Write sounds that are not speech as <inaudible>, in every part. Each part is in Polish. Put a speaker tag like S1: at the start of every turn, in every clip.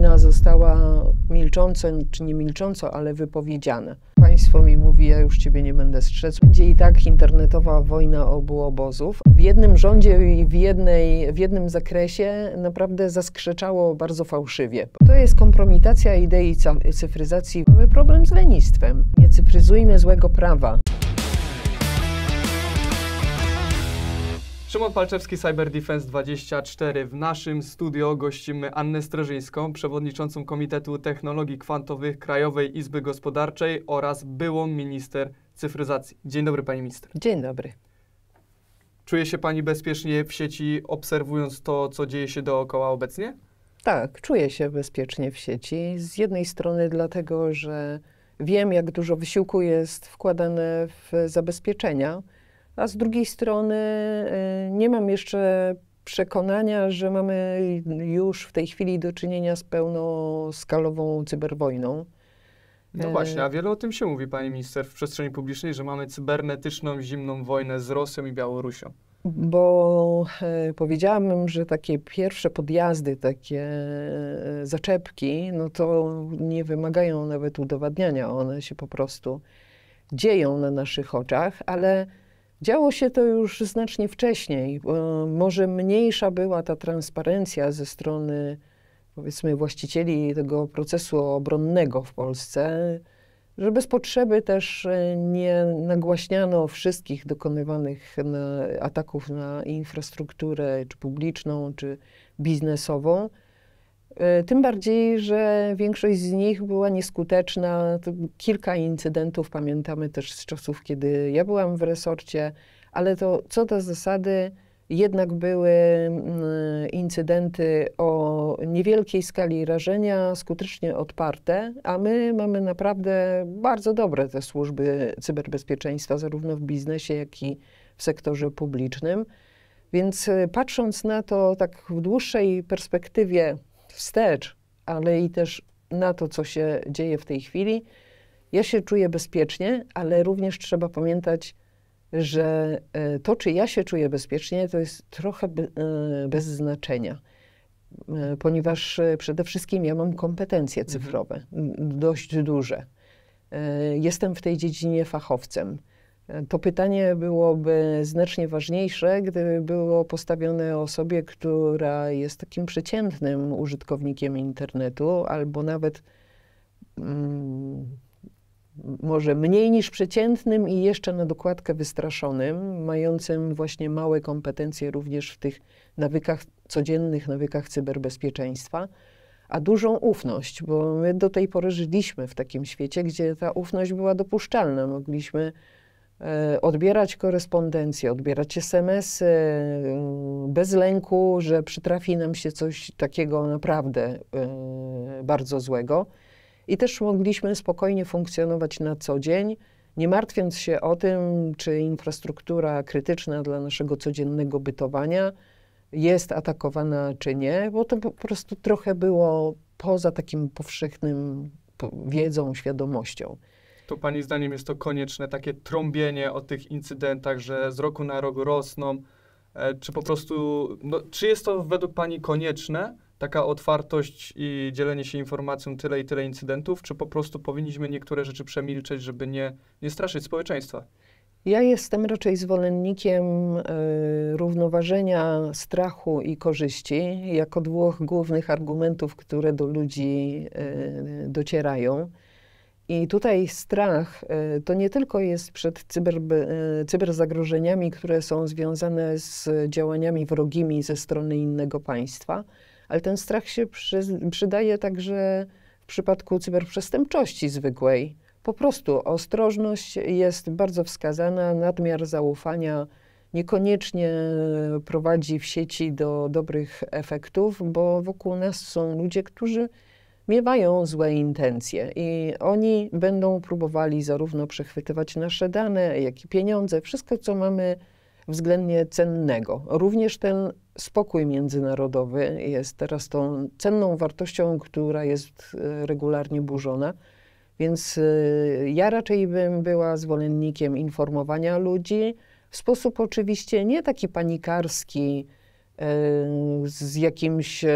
S1: wojna została milcząco, czy nie milcząco, ale wypowiedziana. Państwo mi mówi, ja już ciebie nie będę strzec. Będzie i tak internetowa wojna obu obozów. W jednym rządzie i w, jednej, w jednym zakresie naprawdę zaskrzeczało bardzo fałszywie. To jest kompromitacja idei cyfryzacji. Mamy problem z lenistwem. Nie cyfryzujmy złego prawa.
S2: Szymon Palczewski, Cyber Defense 24. W naszym studio gościmy Annę Strażyńską, przewodniczącą Komitetu Technologii Kwantowych Krajowej Izby Gospodarczej oraz byłą minister cyfryzacji. Dzień dobry, pani minister. Dzień dobry. Czuje się pani bezpiecznie w sieci, obserwując to, co dzieje się dookoła obecnie?
S1: Tak, czuję się bezpiecznie w sieci. Z jednej strony dlatego, że wiem, jak dużo wysiłku jest wkładane w zabezpieczenia a z drugiej strony y, nie mam jeszcze przekonania, że mamy już w tej chwili do czynienia z pełnoskalową cyberwojną.
S2: No właśnie, a y, wiele o tym się mówi, pani minister, w przestrzeni publicznej, że mamy cybernetyczną zimną wojnę z Rosją i Białorusią.
S1: Bo e, y, powiedziałabym, że takie pierwsze podjazdy, takie e, zaczepki, no to nie wymagają nawet udowadniania. One się po prostu dzieją na naszych oczach, ale Działo się to już znacznie wcześniej. Y, może mniejsza była ta transparencja ze strony, powiedzmy, właścicieli tego procesu obronnego w Polsce, że bez potrzeby też y, nie nagłaśniano wszystkich dokonywanych y, ataków na infrastrukturę, czy publiczną, czy biznesową. Y, tym bardziej, że większość z nich była nieskuteczna. Kilka incydentów pamiętamy też z czasów, kiedy ja byłam w resorcie, ale to co do zasady jednak były mm, incydenty o niewielkiej skali rażenia, skutecznie odparte, a my mamy naprawdę bardzo dobre te służby cyberbezpieczeństwa, zarówno w biznesie, jak i w sektorze publicznym. Więc y, patrząc na to tak w dłuższej perspektywie, wstecz, ale i też na to, co się dzieje w tej chwili. Ja się czuję bezpiecznie, ale również trzeba pamiętać, że e, to, czy ja się czuję bezpiecznie, to jest trochę e, bez znaczenia, e, ponieważ przede wszystkim ja mam kompetencje mhm. cyfrowe, mhm. dość duże. Jestem w tej dziedzinie fachowcem. To pytanie byłoby znacznie ważniejsze, gdyby było postawione osobie, która jest takim przeciętnym użytkownikiem internetu, albo nawet mm, może mniej niż przeciętnym i jeszcze na dokładkę wystraszonym, mającym właśnie małe kompetencje również w tych nawykach codziennych, nawykach cyberbezpieczeństwa a dużą ufność, bo my do tej pory żyliśmy w takim świecie, gdzie ta ufność była dopuszczalna. Mogliśmy E, odbierać korespondencję, odbierać SMS -y, mm, bez lęku, że przytrafi nam się coś takiego naprawdę e, bardzo złego. I też mogliśmy spokojnie funkcjonować na co dzień, nie martwiąc się o tym, czy infrastruktura krytyczna dla naszego codziennego bytowania jest atakowana, czy nie, bo to po prostu trochę było poza takim powszechnym wiedzą, świadomością
S2: to Pani zdaniem jest to konieczne takie trąbienie o tych incydentach, że z roku na rok rosną? E, czy po prostu, no, czy jest to według Pani konieczne, taka otwartość i dzielenie się informacją tyle i tyle incydentów, czy po prostu powinniśmy niektóre rzeczy przemilczeć, żeby nie, nie straszyć społeczeństwa?
S1: Ja jestem raczej zwolennikiem y, równoważenia strachu i korzyści jako dwóch głównych argumentów, które do ludzi y, docierają. I tutaj strach y, to nie tylko jest przed cyber, y, cyberzagrożeniami, które są związane z działaniami wrogimi ze strony innego państwa, ale ten strach się przy, przydaje także w przypadku cyberprzestępczości zwykłej. Po prostu ostrożność jest bardzo wskazana, nadmiar zaufania niekoniecznie prowadzi w sieci do dobrych efektów, bo wokół nas są ludzie, którzy miewają złe intencje i oni będą próbowali zarówno przechwytywać nasze dane, jak i pieniądze, wszystko co mamy względnie cennego. Również ten spokój międzynarodowy jest teraz tą cenną wartością, która jest e, regularnie burzona. Więc e, ja raczej bym była zwolennikiem informowania ludzi w sposób oczywiście nie taki panikarski, Y, z jakimś, y,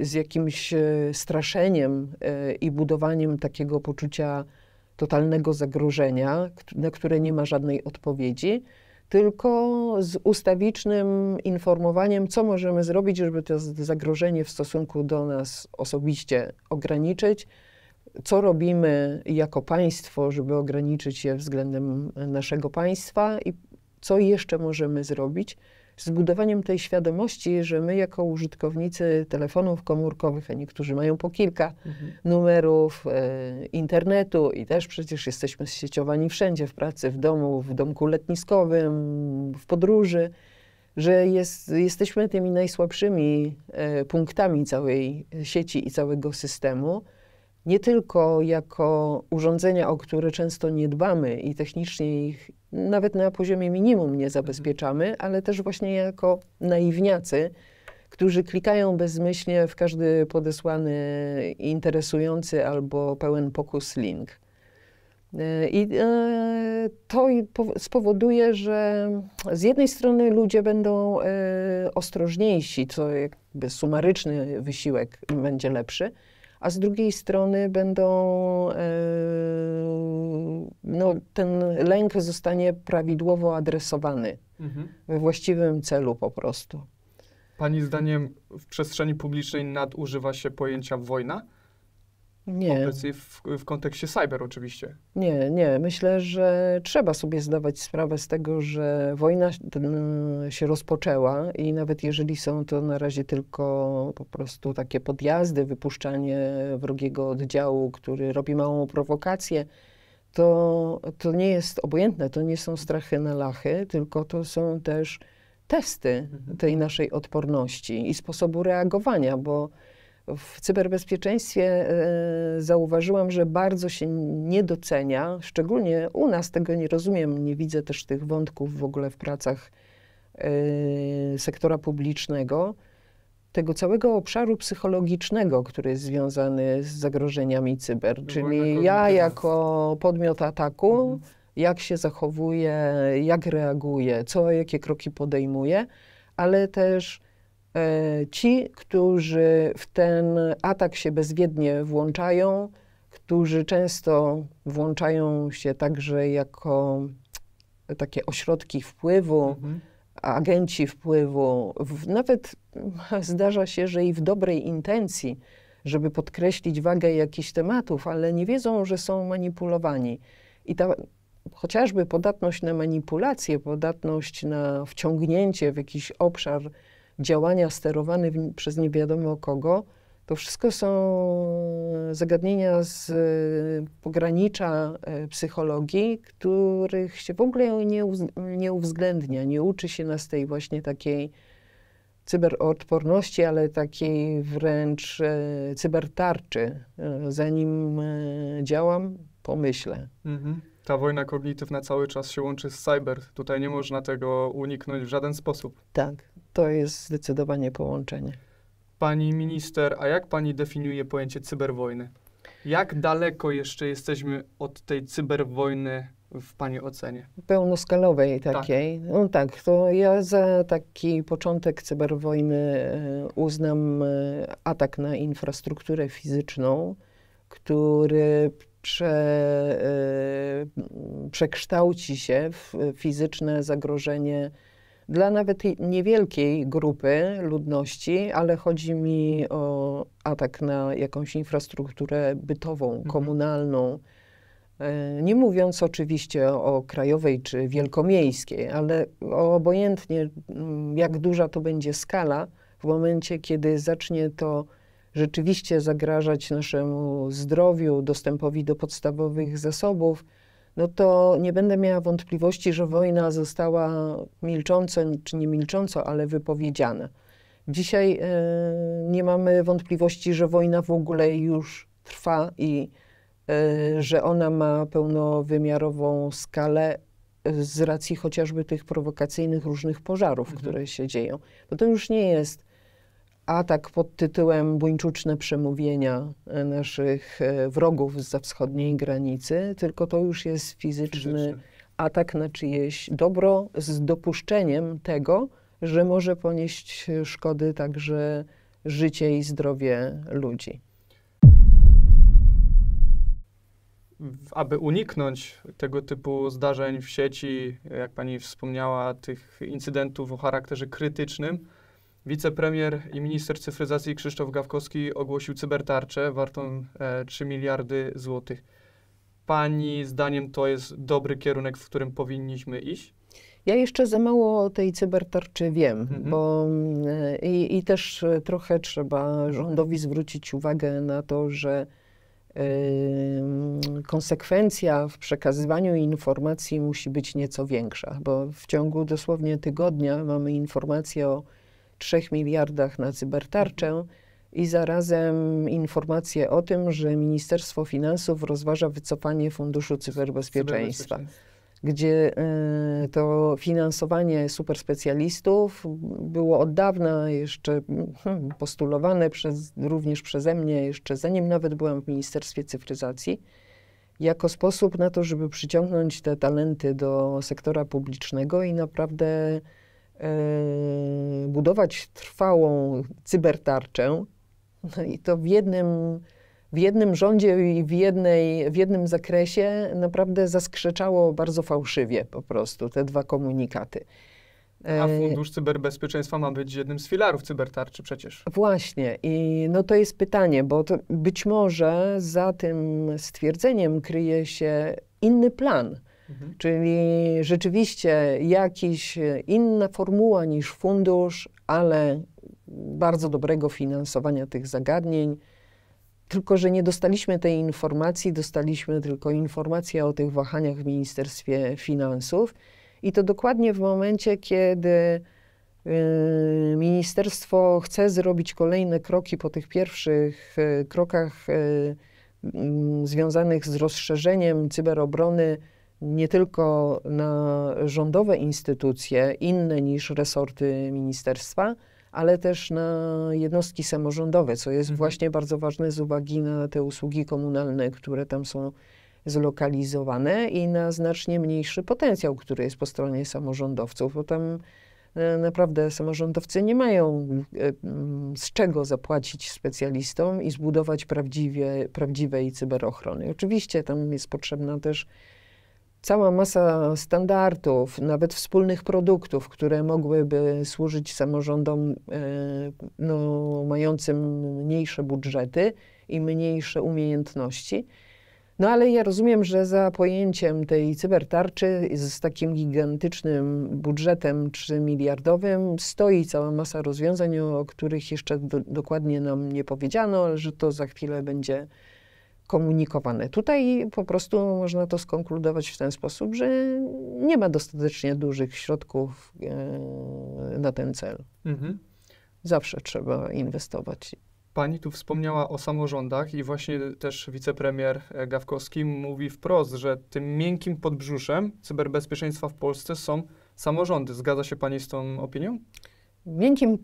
S1: z jakimś y, straszeniem i budowaniem takiego poczucia totalnego zagrożenia, na które nie ma żadnej odpowiedzi, tylko z ustawicznym informowaniem, co możemy zrobić, żeby to zagrożenie w stosunku do nas osobiście ograniczyć, co robimy jako państwo, żeby ograniczyć je względem naszego państwa i co jeszcze możemy zrobić zbudowaniem tej świadomości, że my jako użytkownicy telefonów komórkowych, a niektórzy mają po kilka mhm. numerów e, internetu i też przecież jesteśmy sieciowani wszędzie, w pracy, w domu, w domku letniskowym, w podróży, że jest, jesteśmy tymi najsłabszymi e, punktami całej sieci i całego systemu nie tylko jako urządzenia, o które często nie dbamy i technicznie ich nawet na poziomie minimum nie mhm. zabezpieczamy, ale też właśnie jako naiwniacy, którzy klikają bezmyślnie w każdy podesłany interesujący albo pełen pokus link. E, I e, to spowoduje, że z jednej strony ludzie będą e, ostrożniejsi, co jakby sumaryczny wysiłek będzie lepszy, a z drugiej strony będą, e, no, ten lęk zostanie prawidłowo adresowany mhm. we właściwym celu po prostu.
S2: Pani zdaniem w przestrzeni publicznej nadużywa się pojęcia wojna? Nie. Obecnie w, w kontekście cyber oczywiście.
S1: Nie, nie. Myślę, że trzeba sobie zdawać sprawę z tego, że wojna się rozpoczęła i nawet jeżeli są to na razie tylko po prostu takie podjazdy, wypuszczanie wrogiego oddziału, który robi małą prowokację, to, to nie jest obojętne, to nie są strachy na lachy, tylko to są też testy mhm. tej naszej odporności i sposobu reagowania, bo w cyberbezpieczeństwie e, zauważyłam, że bardzo się nie docenia, szczególnie u nas tego nie rozumiem, nie widzę też tych wątków w ogóle w pracach e, sektora publicznego, tego całego obszaru psychologicznego, który jest związany z zagrożeniami cyber. Czyli ja jako podmiot ataku, mhm. jak się zachowuję, jak reaguję, co, jakie kroki podejmuję, ale też E, ci, którzy w ten atak się bezwiednie włączają, którzy często włączają się także jako takie ośrodki wpływu, mhm. agenci wpływu, w, nawet zdarza się, że i w dobrej intencji, żeby podkreślić wagę jakichś tematów, ale nie wiedzą, że są manipulowani. I ta chociażby podatność na manipulację, podatność na wciągnięcie w jakiś obszar, działania sterowane w, przez nie wiadomo kogo, to wszystko są zagadnienia z e, pogranicza e, psychologii, których się w ogóle nie, nie uwzględnia, nie uczy się nas tej właśnie takiej cyberodporności, ale takiej wręcz e, cybertarczy. Zanim działam, pomyślę.
S2: Mhm. Ta wojna kognitywna cały czas się łączy z cyber. Tutaj nie można tego uniknąć w żaden sposób.
S1: Tak to jest zdecydowanie połączenie.
S2: Pani minister, a jak pani definiuje pojęcie cyberwojny? Jak daleko jeszcze jesteśmy od tej cyberwojny w Pani ocenie?
S1: Pełnoskalowej tak. takiej. Tak. No tak, to ja za taki początek cyberwojny e, uznam e, atak na infrastrukturę fizyczną, który prze, e, przekształci się w fizyczne zagrożenie dla nawet niewielkiej grupy ludności, ale chodzi mi o atak na jakąś infrastrukturę bytową, mhm. komunalną. E, nie mówiąc oczywiście o krajowej czy wielkomiejskiej, ale obojętnie mm, jak duża to będzie skala, w momencie kiedy zacznie to rzeczywiście zagrażać naszemu zdrowiu, dostępowi do podstawowych zasobów, no to nie będę miała wątpliwości, że wojna została milcząco, czy nie milcząco, ale wypowiedziana. Dzisiaj e, nie mamy wątpliwości, że wojna w ogóle już trwa i e, że ona ma pełnowymiarową skalę e, z racji chociażby tych prowokacyjnych różnych pożarów, mhm. które się dzieją. Bo to już nie jest atak pod tytułem buńczuczne przemówienia e, naszych e, wrogów za wschodniej granicy, tylko to już jest fizyczny, fizyczny. atak na czyjeś dobro z dopuszczeniem tego, że może ponieść szkody także życie i zdrowie ludzi.
S2: aby uniknąć tego typu zdarzeń w sieci, jak pani wspomniała, tych incydentów o charakterze krytycznym, Wicepremier i minister cyfryzacji Krzysztof Gawkowski ogłosił cybertarczę wartą 3 e, miliardy złotych. Pani zdaniem to jest dobry kierunek, w którym powinniśmy iść?
S1: Ja jeszcze za mało o tej cybertarczy wiem, mhm. bo e, i, i, też trochę trzeba rządowi zwrócić uwagę na to, że konsekwencja w przekazywaniu informacji musi być nieco większa, bo w ciągu dosłownie tygodnia mamy informację o 3 miliardach na cybertarczę mhm. i zarazem informacje o tym, że Ministerstwo Finansów rozważa wycofanie Funduszu Cyberbezpieczeństwa, gdzie e, to finansowanie superspecjalistów było od dawna jeszcze hmm, postulowane przez, również przeze mnie, jeszcze zanim nawet byłam w Ministerstwie Cyfryzacji, jako sposób na to, żeby przyciągnąć te talenty do sektora publicznego i naprawdę E, budować trwałą cybertarczę no i to w jednym, w jednym rządzie i w, jednej, w jednym zakresie naprawdę zaskrzeczało bardzo fałszywie po prostu te dwa komunikaty. A e, Fundusz Cyberbezpieczeństwa
S2: ma być jednym z filarów cybertarczy przecież.
S1: Właśnie. I no to jest pytanie, bo być może za tym stwierdzeniem kryje się inny plan Mhm. Czyli rzeczywiście jakaś e, inna formuła niż fundusz, ale bardzo dobrego finansowania tych zagadnień. Tylko, że nie dostaliśmy tej informacji, dostaliśmy tylko informację o tych wahaniach w Ministerstwie Finansów. I to dokładnie w momencie, kiedy e, ministerstwo chce zrobić kolejne kroki po tych pierwszych e, krokach związanych z rozszerzeniem cyberobrony nie tylko na rządowe instytucje, inne niż resorty ministerstwa, ale też na jednostki samorządowe, co jest mhm. właśnie bardzo ważne z uwagi na te usługi komunalne, które tam są zlokalizowane i na znacznie mniejszy potencjał, który jest po stronie samorządowców, bo tam e, naprawdę samorządowcy nie mają e, mm, z czego zapłacić specjalistom i zbudować prawdziwie, prawdziwej cyberochrony. Oczywiście tam jest potrzebna też cała masa standardów, nawet wspólnych produktów, które mogłyby służyć samorządom e, no, mającym mniejsze budżety i mniejsze umiejętności. No ale ja rozumiem, że za pojęciem tej cybertarczy z takim gigantycznym budżetem 3 miliardowym stoi cała masa rozwiązań, o których jeszcze do, dokładnie nam nie powiedziano, ale że to za chwilę będzie komunikowane. Tutaj po prostu można to skonkludować w ten sposób, że nie ma dostatecznie dużych środków e, na ten cel. Mhm. Zawsze trzeba inwestować.
S2: Pani tu wspomniała o samorządach i właśnie też wicepremier Gawkowski mówi wprost, że tym miękkim podbrzuszem cyberbezpieczeństwa w Polsce są samorządy. Zgadza się Pani z tą opinią?
S1: Miękkim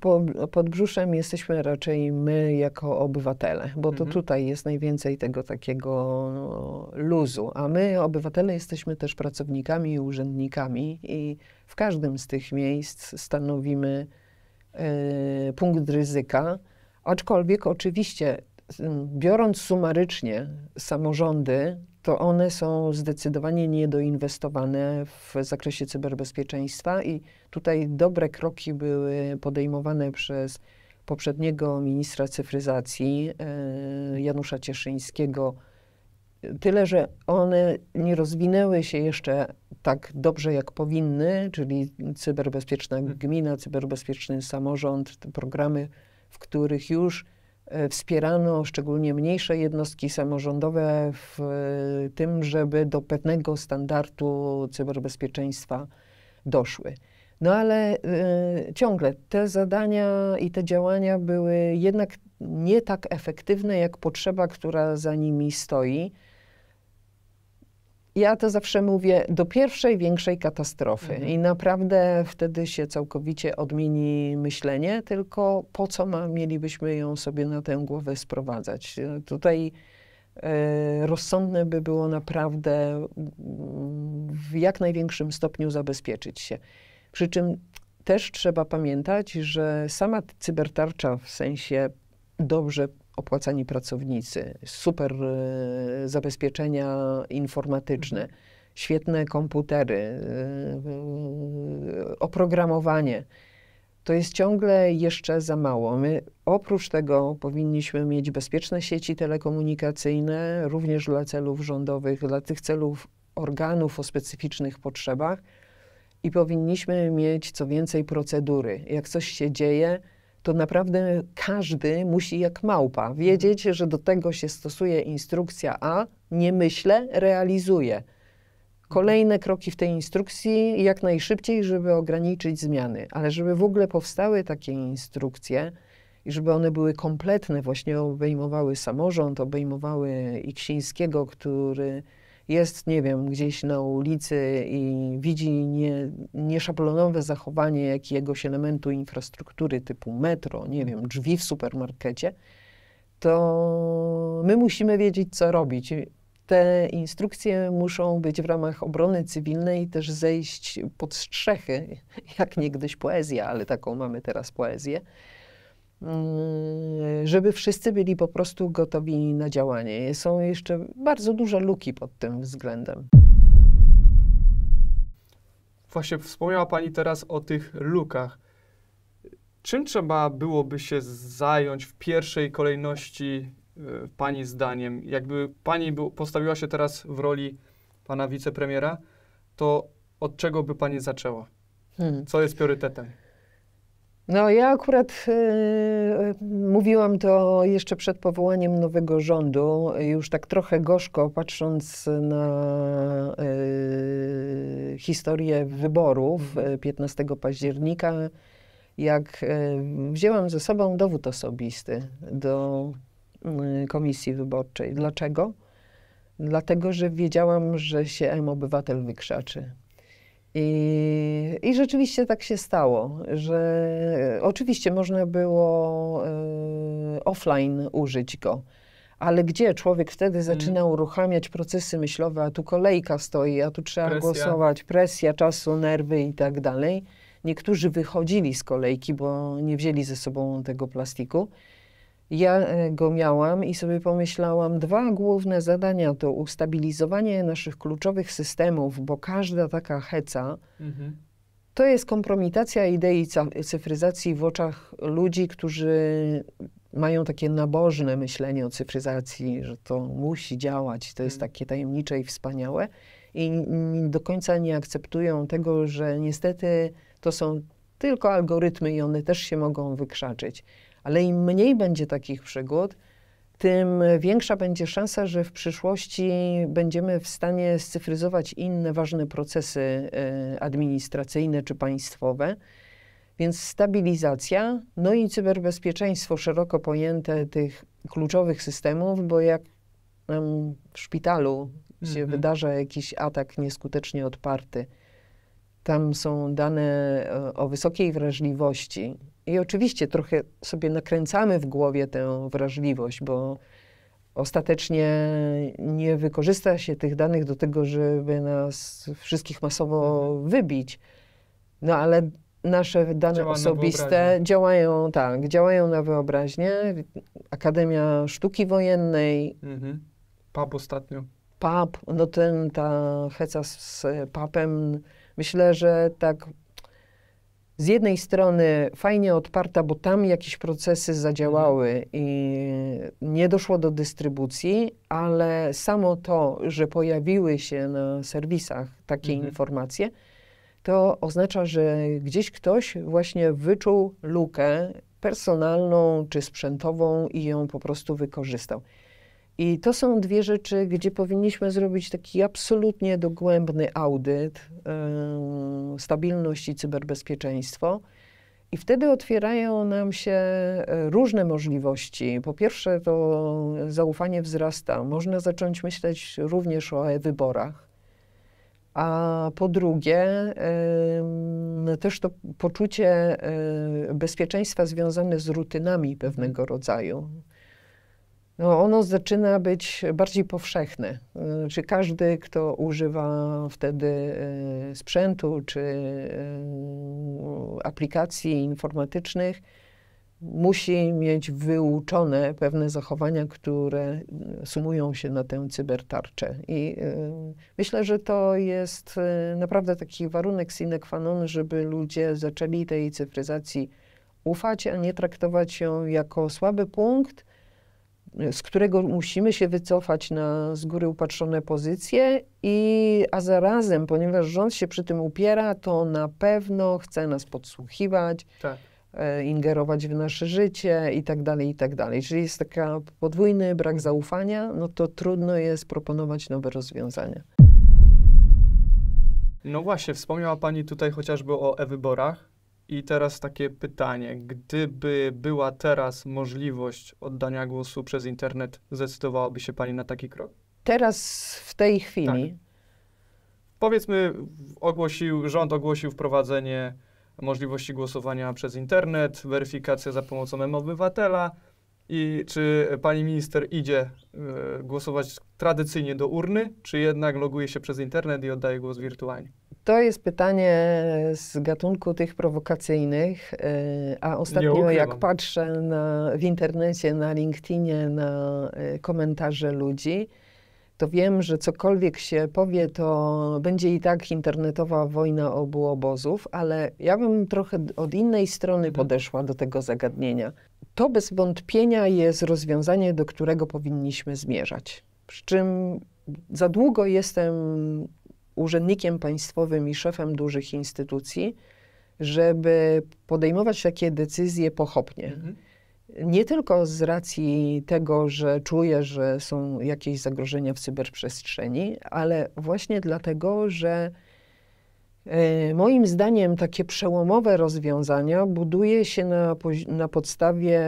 S1: podbrzuszem jesteśmy raczej my jako obywatele, bo to mhm. tutaj jest najwięcej tego takiego no, luzu, a my obywatele jesteśmy też pracownikami i urzędnikami i w każdym z tych miejsc stanowimy y, punkt ryzyka, aczkolwiek oczywiście Mm, biorąc sumarycznie samorządy, to one są zdecydowanie niedoinwestowane w zakresie cyberbezpieczeństwa i tutaj dobre kroki były podejmowane przez poprzedniego ministra cyfryzacji e, Janusza Cieszyńskiego. Tyle, że one nie rozwinęły się jeszcze tak dobrze, jak powinny, czyli cyberbezpieczna gmina, cyberbezpieczny samorząd, te programy, w których już E, wspierano szczególnie mniejsze jednostki samorządowe w e, tym, żeby do pewnego standardu cyberbezpieczeństwa doszły. No ale y, ciągle te zadania i te działania były jednak nie tak efektywne, jak potrzeba, która za nimi stoi. Ja to zawsze mówię do pierwszej większej katastrofy mhm. i naprawdę wtedy się całkowicie odmieni myślenie, tylko po co ma, mielibyśmy ją sobie na tę głowę sprowadzać. Tutaj e, rozsądne by było naprawdę mm, w jak największym stopniu zabezpieczyć się. Przy czym też trzeba pamiętać, że sama cybertarcza w sensie dobrze opłacani pracownicy, super e, zabezpieczenia informatyczne, mhm. świetne komputery, e, e, oprogramowanie. To jest ciągle jeszcze za mało. My oprócz tego powinniśmy mieć bezpieczne sieci telekomunikacyjne, również dla celów rządowych, dla tych celów organów o specyficznych potrzebach i powinniśmy mieć co więcej procedury. Jak coś się dzieje, to naprawdę każdy musi jak małpa wiedzieć, mhm. że do tego się stosuje instrukcja A, nie myślę, realizuję. Kolejne kroki w tej instrukcji jak najszybciej, żeby ograniczyć zmiany, ale żeby w ogóle powstały takie instrukcje i żeby one były kompletne, właśnie obejmowały samorząd, obejmowały i Ksińskiego, który jest, nie wiem, gdzieś na ulicy i widzi nie, nieszablonowe zachowanie jakiegoś elementu infrastruktury typu metro, nie wiem, drzwi w supermarkecie, to my musimy wiedzieć, co robić. Te instrukcje muszą być w ramach obrony cywilnej też zejść pod strzechy, jak niegdyś poezja, ale taką mamy teraz poezję Mm, żeby wszyscy byli po prostu gotowi na działanie. Są jeszcze bardzo duże luki pod tym względem.
S2: Właśnie wspomniała Pani teraz o tych lukach. Czym trzeba byłoby się zająć w pierwszej kolejności, e, Pani zdaniem? Jakby Pani postawiła się teraz w roli Pana wicepremiera, to od czego by Pani zaczęła? Hmm. Co jest priorytetem?
S1: No, ja akurat y, mówiłam to jeszcze przed powołaniem nowego rządu, już tak trochę gorzko patrząc na y, historię wyborów 15 y, października, jak y, wzięłam ze sobą dowód osobisty do y, komisji wyborczej. Dlaczego? Dlatego, że wiedziałam, że się M obywatel wykrzaczy. I i rzeczywiście tak się stało, że oczywiście można było e, offline użyć go. Ale gdzie człowiek wtedy mm. zaczyna uruchamiać procesy myślowe, a tu kolejka stoi, a tu trzeba presja. głosować, presja czasu, nerwy i tak dalej. Niektórzy wychodzili z kolejki, bo nie wzięli ze sobą tego plastiku. Ja e, go miałam i sobie pomyślałam, dwa główne zadania to ustabilizowanie naszych kluczowych systemów, bo każda taka heca mhm to jest kompromitacja idei cyfryzacji w oczach ludzi, którzy mają takie nabożne myślenie o cyfryzacji, że to musi działać, to jest mhm. takie tajemnicze i wspaniałe. I do końca nie akceptują tego, że niestety to są tylko algorytmy i one też się mogą wykrzaczyć. Ale im mniej będzie takich przygód, tym większa będzie szansa, że w przyszłości będziemy w stanie scyfryzować inne ważne procesy e, administracyjne czy państwowe. Więc stabilizacja, no i cyberbezpieczeństwo szeroko pojęte tych kluczowych systemów, bo jak w szpitalu się mhm. wydarza jakiś atak nieskutecznie odparty, tam są dane e, o wysokiej wrażliwości, i oczywiście trochę sobie nakręcamy w głowie tę wrażliwość, bo ostatecznie nie wykorzysta się tych danych do tego, żeby nas wszystkich masowo mhm. wybić. No ale nasze dane Działa osobiste na działają tak, działają na wyobraźnię. Akademia Sztuki Wojennej.
S2: Mhm. PAP ostatnio.
S1: PAP, no ten, ta heca z PAPem, myślę, że tak z jednej strony fajnie odparta, bo tam jakieś procesy zadziałały mhm. i nie doszło do dystrybucji, ale samo to, że pojawiły się na serwisach takie mhm. informacje, to oznacza, że gdzieś ktoś właśnie wyczuł lukę personalną czy sprzętową i ją po prostu wykorzystał. I to są dwie rzeczy, gdzie powinniśmy zrobić taki absolutnie dogłębny audyt, stabilności stabilność i cyberbezpieczeństwo. I wtedy otwierają nam się e, różne możliwości. Po pierwsze, to zaufanie wzrasta. Można zacząć myśleć również o e-wyborach. A po drugie, też to poczucie e, bezpieczeństwa związane z rutynami pewnego rodzaju no ono zaczyna być bardziej powszechne. Znaczy każdy, kto używa wtedy e, sprzętu czy e, aplikacji informatycznych, musi mieć wyuczone pewne zachowania, które sumują się na tę cybertarczę. I e, myślę, że to jest naprawdę taki warunek sine qua non, żeby ludzie zaczęli tej cyfryzacji ufać, a nie traktować ją jako słaby punkt, z którego musimy się wycofać na z góry upatrzone pozycje, i, a zarazem, ponieważ rząd się przy tym upiera, to na pewno chce nas podsłuchiwać, tak. e, ingerować w nasze życie i tak dalej, i tak dalej. Jeżeli jest taki podwójny brak zaufania, no to trudno jest proponować nowe rozwiązania.
S2: No właśnie, wspomniała Pani tutaj chociażby o e-wyborach. I teraz takie pytanie, gdyby była teraz możliwość oddania głosu przez internet, zdecydowałaby się Pani na taki krok?
S1: Teraz, w tej chwili. Tak.
S2: Powiedzmy, ogłosił, rząd ogłosił wprowadzenie możliwości głosowania przez internet, weryfikacja za pomocą M-Obywatela. I czy pani minister idzie y, głosować tradycyjnie do urny, czy jednak loguje się przez internet i oddaje głos wirtualnie?
S1: To jest pytanie z gatunku tych prowokacyjnych, e, a ostatnio jak patrzę na, w internecie, na LinkedInie, na e, komentarze ludzi, to wiem, że cokolwiek się powie, to będzie i tak internetowa wojna obu obozów, ale ja bym trochę od innej strony mhm. podeszła do tego zagadnienia. To bez wątpienia jest rozwiązanie, do którego powinniśmy zmierzać. Przy czym za długo jestem urzędnikiem państwowym i szefem dużych instytucji, żeby podejmować takie decyzje pochopnie. Mhm. Nie tylko z racji tego, że czuję, że są jakieś zagrożenia w cyberprzestrzeni, ale właśnie dlatego, że y, moim zdaniem takie przełomowe rozwiązania buduje się na, na podstawie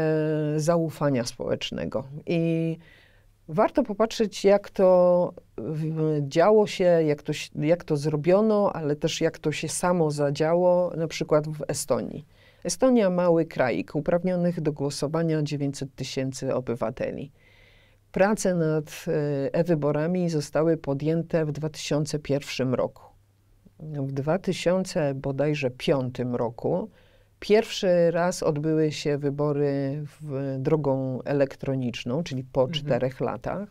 S1: zaufania społecznego. I Warto popatrzeć, jak to działo się, jak to, jak to zrobiono, ale też jak to się samo zadziało, na przykład w Estonii. Estonia mały kraik, uprawnionych do głosowania 900 tysięcy obywateli. Prace nad e-wyborami zostały podjęte w 2001 roku. W 2000 bodajże 5 roku Pierwszy raz odbyły się wybory w, drogą elektroniczną, czyli po mhm. czterech latach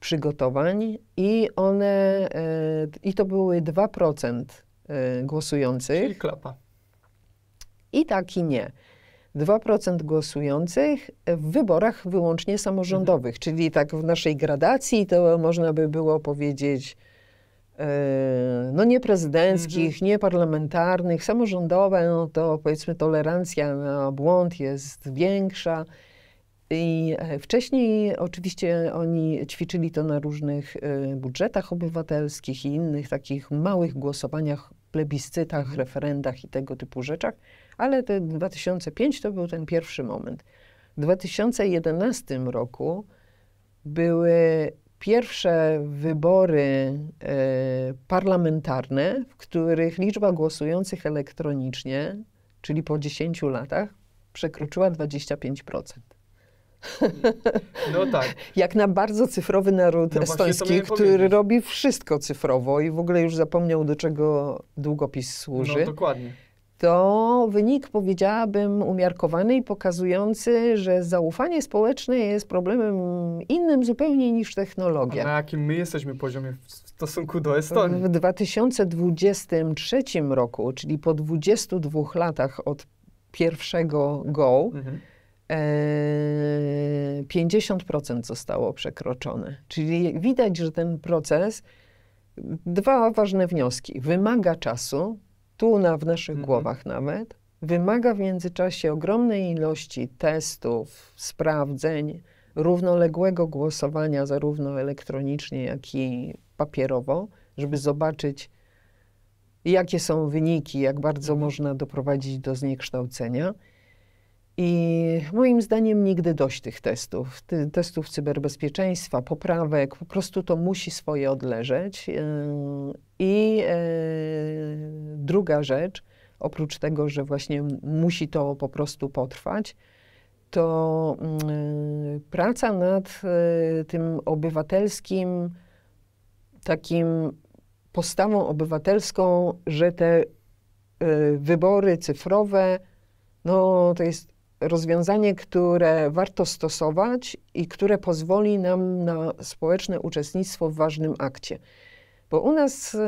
S1: przygotowań i one, e, i to były 2% e, głosujących. Czyli klapa. I tak i nie. 2% głosujących w wyborach wyłącznie samorządowych, mhm. czyli tak w naszej gradacji to można by było powiedzieć E, no nie prezydenckich, mhm. nie parlamentarnych, samorządowe, no to powiedzmy tolerancja na błąd jest większa. I e, wcześniej oczywiście oni ćwiczyli to na różnych e, budżetach obywatelskich i innych takich małych głosowaniach, plebiscytach, referendach i tego typu rzeczach, ale te 2005 to był ten pierwszy moment. W 2011 roku były pierwsze wybory e, parlamentarne, w których liczba głosujących elektronicznie, czyli po 10 latach, przekroczyła 25%. <laughs> No tak. Jak na bardzo cyfrowy naród no estoński, który powiedzieć. robi wszystko cyfrowo i w ogóle już zapomniał, do czego długopis
S2: służy. No dokładnie
S1: to wynik, powiedziałabym, umiarkowany i pokazujący, że zaufanie społeczne jest problemem innym zupełnie niż technologia. A na
S2: jakim my jesteśmy poziomie w stosunku do Estonii? W
S1: 2023 roku, czyli po 22 latach od pierwszego go, mhm. 50% e, zostało przekroczone. Czyli widać, że ten proces, dwa ważne wnioski, wymaga czasu, na w naszych mhm. głowach nawet, wymaga w międzyczasie ogromnej ilości testów, sprawdzeń, równoległego głosowania, zarówno elektronicznie, jak i papierowo, żeby zobaczyć, jakie są wyniki, jak bardzo mhm. można doprowadzić do zniekształcenia. I moim zdaniem nigdy dość tych testów, Ty, testów cyberbezpieczeństwa, poprawek, po prostu to musi swoje odleżeć. Yy, I yy, druga rzecz, oprócz tego, że właśnie musi to po prostu potrwać, to yy, praca nad tym obywatelskim, takim postawą obywatelską, że te wybory cyfrowe, no to jest rozwiązanie, które warto stosować i które pozwoli nam na społeczne uczestnictwo w ważnym akcie. Bo u nas e,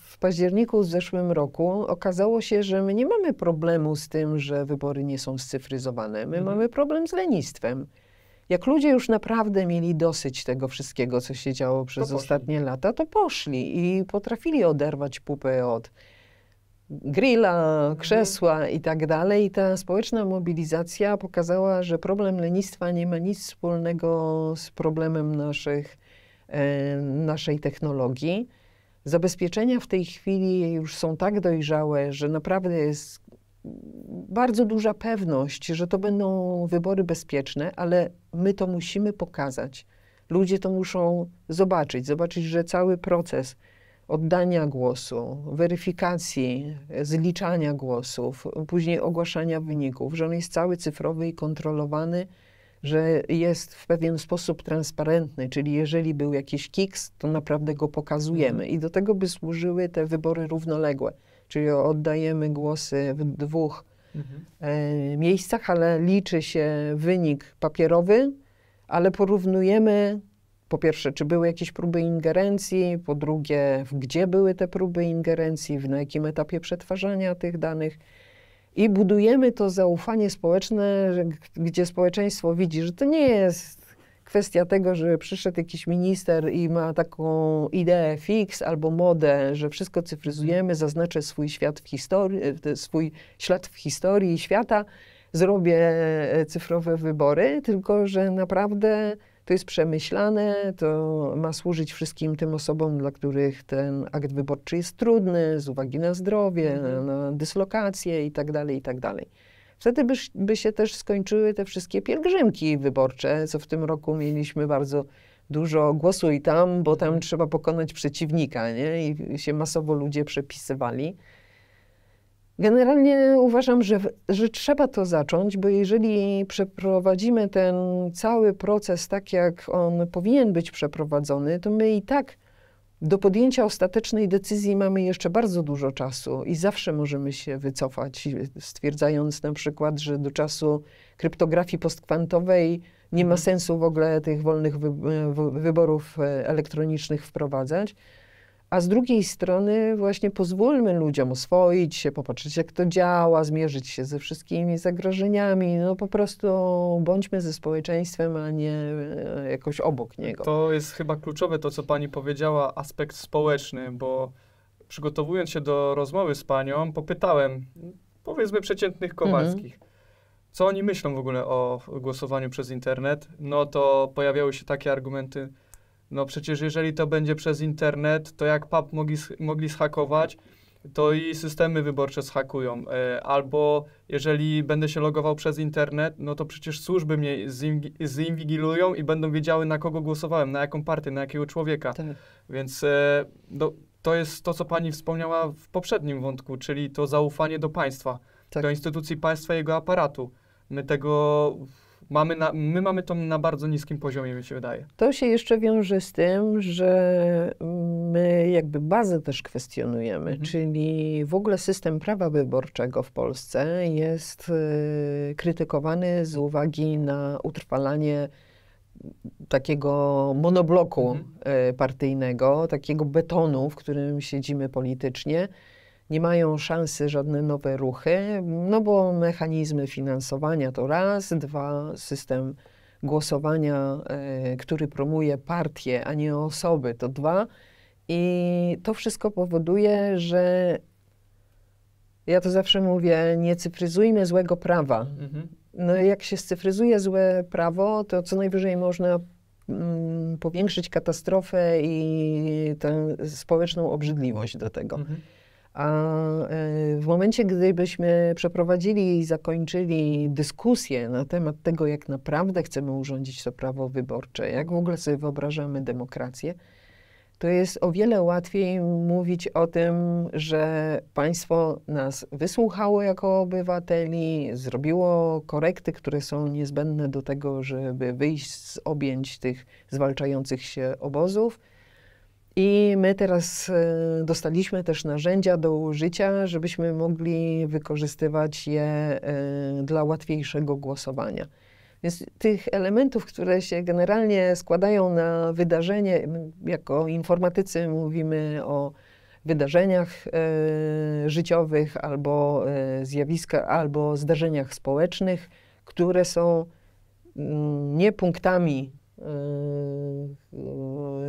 S1: w październiku w zeszłym roku okazało się, że my nie mamy problemu z tym, że wybory nie są scyfryzowane. My mhm. mamy problem z lenistwem. Jak ludzie już naprawdę mieli dosyć tego wszystkiego, co się działo przez ostatnie lata, to poszli i potrafili oderwać pupę od grilla, mhm. krzesła i tak dalej. I ta społeczna mobilizacja pokazała, że problem lenistwa nie ma nic wspólnego z problemem naszych, e, naszej technologii. Zabezpieczenia w tej chwili już są tak dojrzałe, że naprawdę jest bardzo duża pewność, że to będą wybory bezpieczne, ale my to musimy pokazać. Ludzie to muszą zobaczyć, zobaczyć, że cały proces oddania głosu, weryfikacji, zliczania głosów, później ogłaszania wyników, że on jest cały cyfrowy i kontrolowany, że jest w pewien sposób transparentny, czyli jeżeli był jakiś kiks, to naprawdę go pokazujemy. Mhm. I do tego by służyły te wybory równoległe, czyli oddajemy głosy w dwóch mhm. e, miejscach, ale liczy się wynik papierowy, ale porównujemy po pierwsze, czy były jakieś próby ingerencji, po drugie, gdzie były te próby ingerencji, na jakim etapie przetwarzania tych danych. I budujemy to zaufanie społeczne, gdzie społeczeństwo widzi, że to nie jest kwestia tego, że przyszedł jakiś minister i ma taką ideę fix albo modę, że wszystko cyfryzujemy, zaznaczę swój świat w historii, e, swój ślad w historii świata, zrobię e, cyfrowe wybory, tylko że naprawdę to jest przemyślane, to ma służyć wszystkim tym osobom, dla których ten akt wyborczy jest trudny, z uwagi na zdrowie, mhm. na dyslokację itd., tak tak dalej. Wtedy by, by się też skończyły te wszystkie pielgrzymki wyborcze, co w tym roku mieliśmy bardzo dużo głosu i tam, bo tam mhm. trzeba pokonać przeciwnika, nie? I się masowo ludzie przepisywali. Generalnie uważam, że, że trzeba to zacząć, bo jeżeli przeprowadzimy ten cały proces tak, jak on powinien być przeprowadzony, to my i tak do podjęcia ostatecznej decyzji mamy jeszcze bardzo dużo czasu i zawsze możemy się wycofać, stwierdzając na przykład, że do czasu kryptografii postkwantowej nie ma mhm. sensu w ogóle tych wolnych wyborów e, elektronicznych wprowadzać. A z drugiej strony właśnie pozwólmy ludziom oswoić się, popatrzeć jak to działa, zmierzyć się ze wszystkimi zagrożeniami. No po prostu bądźmy ze społeczeństwem, a nie e, jakoś obok niego.
S2: To jest chyba kluczowe to, co pani powiedziała, aspekt społeczny, bo przygotowując się do rozmowy z panią, popytałem powiedzmy przeciętnych mhm. kowalskich. Mhm. Co oni myślą w ogóle o głosowaniu przez internet? No to pojawiały się takie argumenty, no przecież jeżeli to będzie przez internet, to jak PAP mogli, mogli schakować, to i systemy wyborcze schakują. E, albo jeżeli będę się logował przez internet, no to przecież służby mnie zinwigilują i będą wiedziały, na kogo głosowałem, na jaką partię, na jakiego człowieka. Tak. Więc do, e, no, to jest to, co pani wspomniała w poprzednim wątku, czyli to zaufanie do państwa, tak. do instytucji państwa i jego aparatu. My tego Mamy na, my mamy to na bardzo niskim poziomie, mi się wydaje.
S1: To się jeszcze wiąże z tym, że my jakby bazę też kwestionujemy, mhm. czyli w ogóle system prawa wyborczego w Polsce jest y, krytykowany z uwagi na utrwalanie takiego monobloku mhm. y, partyjnego, takiego betonu, w którym siedzimy politycznie nie mają szansy żadne nowe ruchy, no bo mechanizmy finansowania to raz, dwa, system głosowania, e, który promuje partie, a nie osoby, to dwa. I to wszystko powoduje, że ja to zawsze mówię, nie cyfryzujmy złego prawa. Mhm. No, jak się scyfryzuje złe prawo, to co najwyżej można mm, powiększyć katastrofę i tę społeczną obrzydliwość do tego. Mhm. A e, w momencie, gdybyśmy przeprowadzili i zakończyli dyskusję na temat tego, jak naprawdę chcemy urządzić to prawo wyborcze, jak w ogóle sobie wyobrażamy demokrację, to jest o wiele łatwiej mówić o tym, że państwo nas wysłuchało jako obywateli, zrobiło korekty, które są niezbędne do tego, żeby wyjść z objęć tych zwalczających się obozów i my teraz e, dostaliśmy też narzędzia do użycia, żebyśmy mogli wykorzystywać je e, dla łatwiejszego głosowania. Więc tych elementów, które się generalnie składają na wydarzenie, jako informatycy mówimy o wydarzeniach e, życiowych albo zjawiska, albo zdarzeniach społecznych, które są mm, nie punktami E,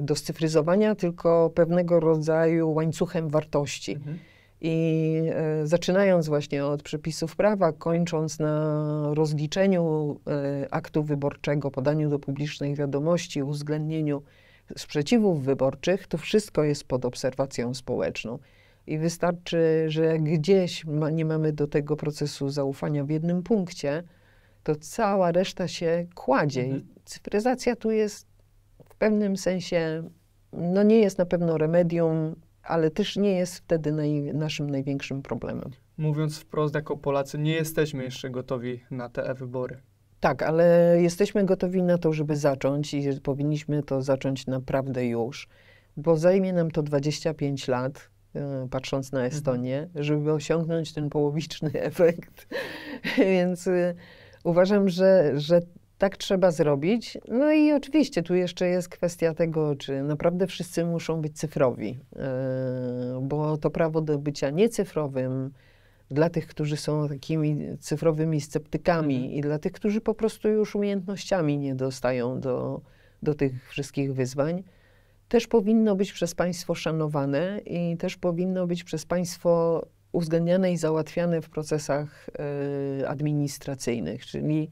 S1: do scyfryzowania, tylko pewnego rodzaju łańcuchem wartości. Mhm. I e, zaczynając właśnie od przepisów prawa, kończąc na rozliczeniu e, aktu wyborczego, podaniu do publicznej wiadomości, uwzględnieniu sprzeciwów wyborczych, to wszystko jest pod obserwacją społeczną. I wystarczy, że gdzieś ma, nie mamy do tego procesu zaufania w jednym punkcie, to cała reszta się kładzie. Mhm cyfryzacja tu jest w pewnym sensie, no nie jest na pewno remedium, ale też nie jest wtedy naj, naszym największym problemem.
S2: Mówiąc wprost, jako Polacy nie jesteśmy jeszcze gotowi na te wybory.
S1: Tak, ale jesteśmy gotowi na to, żeby zacząć i powinniśmy to zacząć naprawdę już, bo zajmie nam to 25 lat, e, patrząc na Estonię, mhm. żeby osiągnąć ten połowiczny <laughs> efekt. Więc e, uważam, że, że tak trzeba zrobić. No i oczywiście tu jeszcze jest kwestia tego, czy naprawdę wszyscy muszą być cyfrowi, e, bo to prawo do bycia niecyfrowym dla tych, którzy są takimi cyfrowymi sceptykami mhm. i dla tych, którzy po prostu już umiejętnościami nie dostają do, do tych wszystkich wyzwań, też powinno być przez państwo szanowane i też powinno być przez państwo uwzględniane i załatwiane w procesach y, administracyjnych, czyli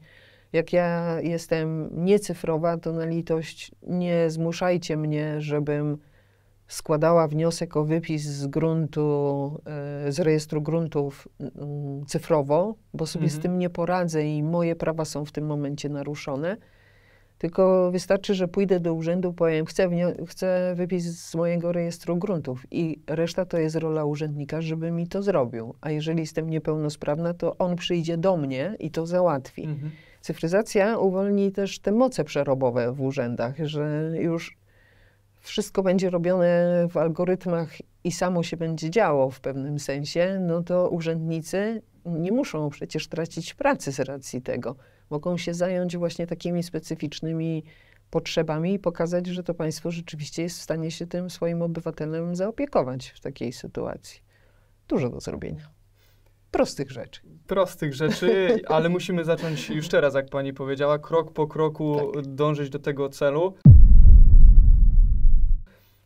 S1: jak ja jestem niecyfrowa, to na litość nie zmuszajcie mnie, żebym składała wniosek o wypis z gruntu, e, z rejestru gruntów mm, cyfrowo, bo sobie mhm. z tym nie poradzę i moje prawa są w tym momencie naruszone. Tylko wystarczy, że pójdę do urzędu, powiem, chcę, chcę wypis z mojego rejestru gruntów i reszta to jest rola urzędnika, żeby mi to zrobił. A jeżeli jestem niepełnosprawna, to on przyjdzie do mnie i to załatwi. Mhm cyfryzacja uwolni też te moce przerobowe w urzędach, że już wszystko będzie robione w algorytmach i samo się będzie działo w pewnym sensie, no to urzędnicy nie muszą przecież tracić pracy z racji tego. Mogą się zająć właśnie takimi specyficznymi potrzebami i pokazać, że to państwo rzeczywiście jest w stanie się tym swoim obywatelem zaopiekować w takiej sytuacji. Dużo do zrobienia. Prostych rzeczy.
S2: Prostych rzeczy, <laughs> ale musimy zacząć już teraz, jak pani powiedziała, krok po kroku tak. dążyć do tego celu.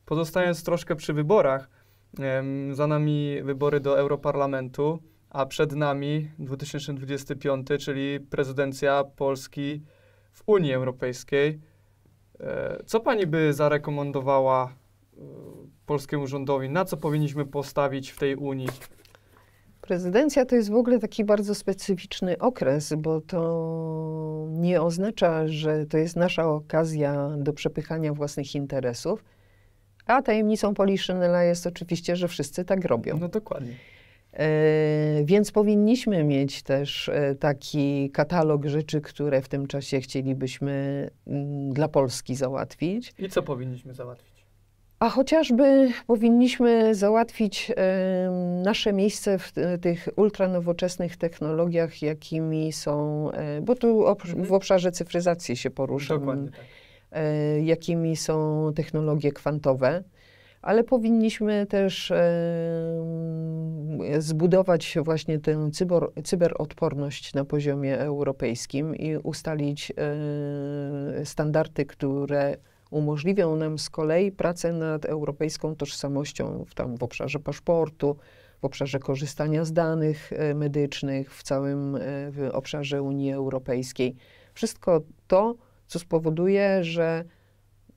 S2: Pozostając troszkę przy wyborach, za nami wybory do Europarlamentu, a przed nami 2025, czyli prezydencja Polski w Unii Europejskiej. E, co pani by zarekomendowała e, polskiemu rządowi? Na co powinniśmy postawić w tej Unii?
S1: Prezydencja to jest w ogóle taki bardzo specyficzny okres, bo to nie oznacza, że to jest nasza okazja do przepychania własnych interesów, a tajemnicą Poliszynela jest oczywiście, że wszyscy tak robią. No dokładnie. E, więc powinniśmy mieć też e, taki katalog rzeczy, które w tym czasie chcielibyśmy m, mm, dla Polski załatwić. I co powinniśmy załatwić? A chociażby powinniśmy załatwić nasze miejsce w e, tych ultranowoczesnych technologiach, jakimi są, e, bo tu mhm. w obszarze cyfryzacji się poruszam, tak. E, jakimi są technologie kwantowe, ale powinniśmy też zbudować właśnie tę cyber, cyberodporność na poziomie europejskim i ustalić standardy, które umożliwią nam z kolei pracę nad europejską tożsamością w, tam, w obszarze paszportu, w obszarze korzystania z danych e, medycznych, w całym e, w obszarze Unii Europejskiej. Wszystko to, co spowoduje, że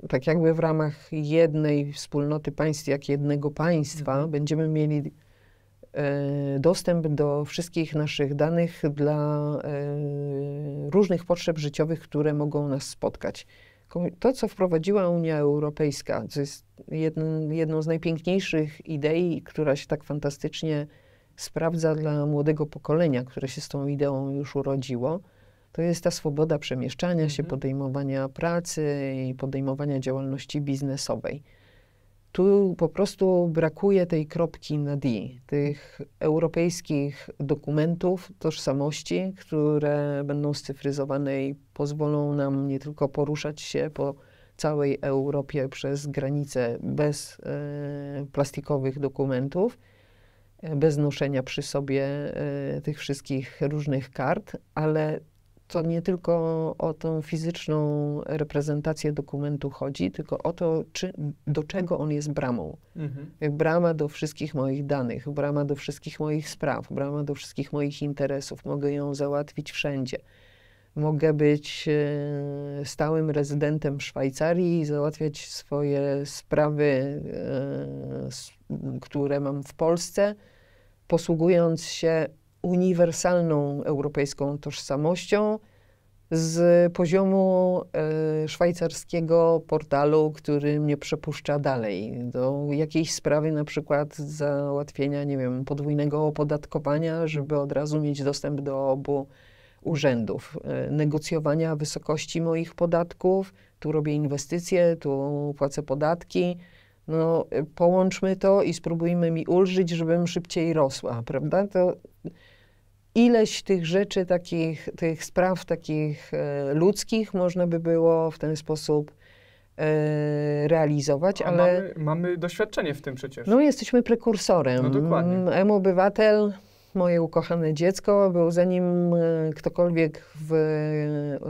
S1: tak jakby w ramach jednej wspólnoty państw, jak jednego państwa, mhm. będziemy mieli e, dostęp do wszystkich naszych danych dla e, różnych potrzeb życiowych, które mogą nas spotkać. To, co wprowadziła Unia Europejska, co jest jedną, jedną z najpiękniejszych idei, która się tak fantastycznie sprawdza dla młodego pokolenia, które się z tą ideą już urodziło, to jest ta swoboda przemieszczania się, mhm. podejmowania pracy i podejmowania działalności biznesowej tu po prostu brakuje tej kropki na D, tych europejskich dokumentów tożsamości, które będą scyfryzowane i pozwolą nam nie tylko poruszać się po całej Europie przez granice bez e, plastikowych dokumentów, e, bez noszenia przy sobie e, tych wszystkich różnych kart, ale to nie tylko o tą fizyczną reprezentację dokumentu chodzi, tylko o to, czy, do czego on jest bramą. Mhm. brama do wszystkich moich danych, brama do wszystkich moich spraw, brama do wszystkich moich interesów. Mogę ją załatwić wszędzie. Mogę być e, stałym rezydentem Szwajcarii i załatwiać swoje sprawy, e, s, które mam w Polsce, posługując się uniwersalną europejską tożsamością z poziomu e, szwajcarskiego portalu, który mnie przepuszcza dalej do jakiejś sprawy, na przykład załatwienia, nie wiem, podwójnego opodatkowania, żeby od razu mieć dostęp do obu urzędów, e, negocjowania wysokości moich podatków. Tu robię inwestycje, tu płacę podatki. No, e, połączmy to i spróbujmy mi ulżyć, żebym szybciej rosła, prawda? To ileś tych rzeczy, takich, tych spraw takich e, ludzkich można by było w ten sposób
S2: e, realizować, A ale... Mamy, mamy, doświadczenie w tym przecież.
S1: No, jesteśmy prekursorem. No, dokładnie. M-Obywatel, mm, moje ukochane dziecko, był zanim e, ktokolwiek w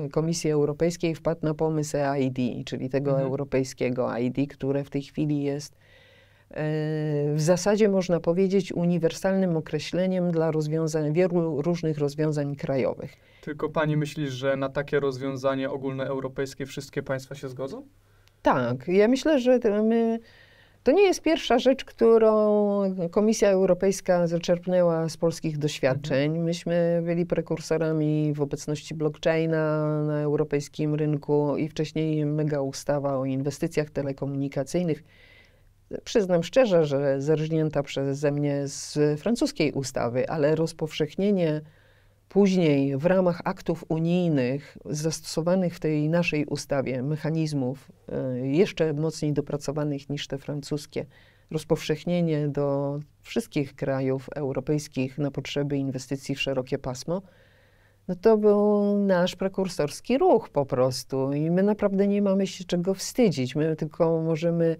S1: e, Komisji Europejskiej wpadł na pomysł EID, czyli tego mhm. europejskiego e ID, które w tej chwili jest w zasadzie można powiedzieć uniwersalnym określeniem dla rozwiązań, wielu różnych rozwiązań krajowych.
S2: Tylko pani myśli, że na takie rozwiązanie ogólnoeuropejskie wszystkie państwa się zgodzą?
S1: Tak. Ja myślę, że my, to nie jest pierwsza rzecz, którą Komisja Europejska zaczerpnęła z polskich doświadczeń. Mhm. Myśmy byli prekursorami w obecności blockchaina na europejskim rynku i wcześniej mega ustawa o inwestycjach telekomunikacyjnych przyznam szczerze, że zerżnięta przeze mnie z francuskiej ustawy, ale rozpowszechnienie później w ramach aktów unijnych zastosowanych w tej naszej ustawie mechanizmów e, jeszcze mocniej dopracowanych niż te francuskie, rozpowszechnienie do wszystkich krajów europejskich na potrzeby inwestycji w szerokie pasmo, no to był nasz prekursorski ruch po prostu i my naprawdę nie mamy się czego wstydzić. My tylko możemy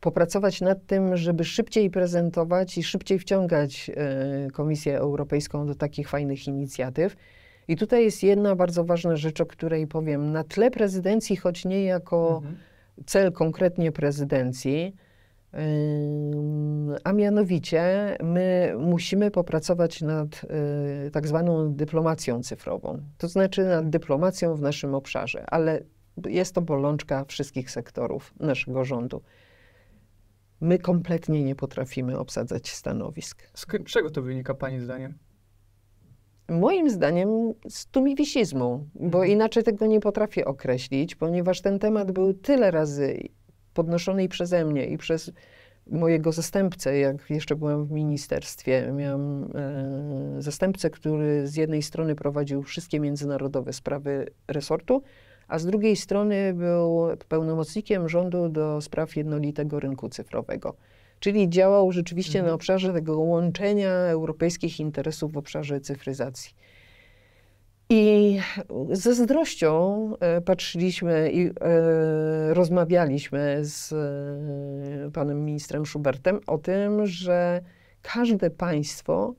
S1: popracować nad tym, żeby szybciej prezentować i szybciej wciągać e, Komisję Europejską do takich fajnych inicjatyw. I tutaj jest jedna bardzo ważna rzecz, o której powiem. Na tle prezydencji, choć nie jako mhm. cel konkretnie prezydencji, a mianowicie my musimy popracować nad e, tak zwaną dyplomacją cyfrową, to znaczy nad dyplomacją w naszym obszarze, ale jest to bolączka wszystkich sektorów naszego rządu. My kompletnie nie potrafimy obsadzać
S2: stanowisk. Z czego to wynika Pani zdaniem?
S1: Moim zdaniem z tumiwisizmu, bo mhm. inaczej tego nie potrafię określić, ponieważ ten temat był tyle razy podnoszony i przeze mnie, i przez mojego zastępcę, jak jeszcze byłam w ministerstwie, miałam e, zastępcę, który z jednej strony prowadził wszystkie międzynarodowe sprawy resortu, a z drugiej strony był pełnomocnikiem rządu do spraw jednolitego rynku cyfrowego. Czyli działał rzeczywiście mhm. na obszarze tego łączenia europejskich interesów w obszarze cyfryzacji. I ze zdrością e, patrzyliśmy i e, rozmawialiśmy z e, panem ministrem Schubertem o tym, że każde państwo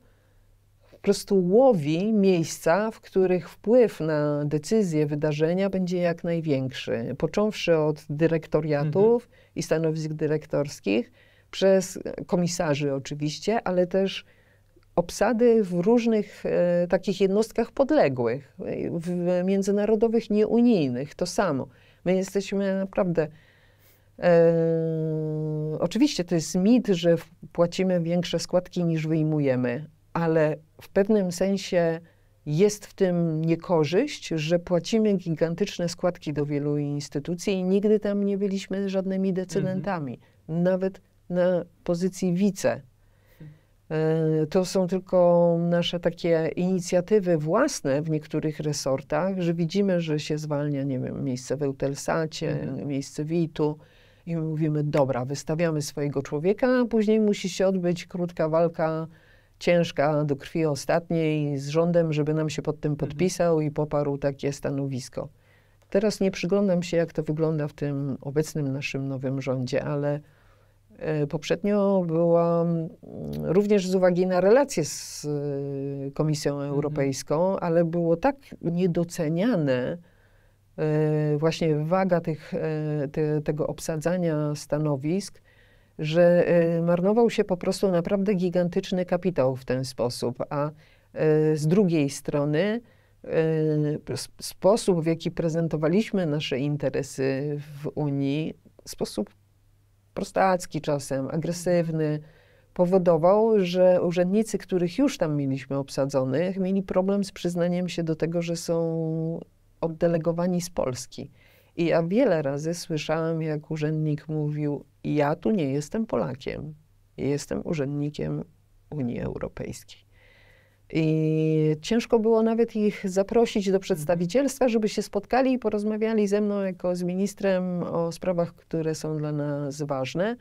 S1: po prostu łowi miejsca, w których wpływ na decyzje, wydarzenia będzie jak największy. Począwszy od dyrektoriatów mhm. i stanowisk dyrektorskich, przez komisarzy oczywiście, ale też obsady w różnych e, takich jednostkach podległych, w międzynarodowych, nieunijnych, to samo. My jesteśmy naprawdę. E, oczywiście to jest mit, że płacimy większe składki niż wyjmujemy, ale w pewnym sensie jest w tym niekorzyść, że płacimy gigantyczne składki do wielu instytucji i nigdy tam nie byliśmy żadnymi mhm. decydentami, mhm. nawet na pozycji wice. E, to są tylko nasze takie inicjatywy własne w niektórych resortach, że widzimy, że się zwalnia, nie wiem, miejsce w Eutelsacie, mhm. miejsce WIT-u i mówimy, dobra, wystawiamy swojego człowieka, a później musi się odbyć krótka walka ciężka do krwi ostatniej z rządem, żeby nam się pod tym mhm. podpisał i poparł takie stanowisko. Teraz nie przyglądam się, jak to wygląda w tym obecnym naszym nowym rządzie, ale e, poprzednio byłam mm, również z uwagi na relacje z e, Komisją mhm. Europejską, ale było tak niedoceniane e, właśnie waga tych, te, tego obsadzania stanowisk, że y, marnował się po prostu naprawdę gigantyczny kapitał w ten sposób, a y, z drugiej strony y, sposób, w jaki prezentowaliśmy nasze interesy w Unii, sposób prostacki czasem, agresywny, powodował, że urzędnicy, których już tam mieliśmy obsadzonych, mieli problem z przyznaniem się do tego, że są oddelegowani z Polski. I ja wiele razy słyszałam, jak urzędnik mówił: ja tu nie jestem Polakiem, jestem urzędnikiem Unii Europejskiej. I ciężko było nawet ich zaprosić do przedstawicielstwa, żeby się spotkali i porozmawiali ze mną jako z ministrem o sprawach, które są dla nas ważne.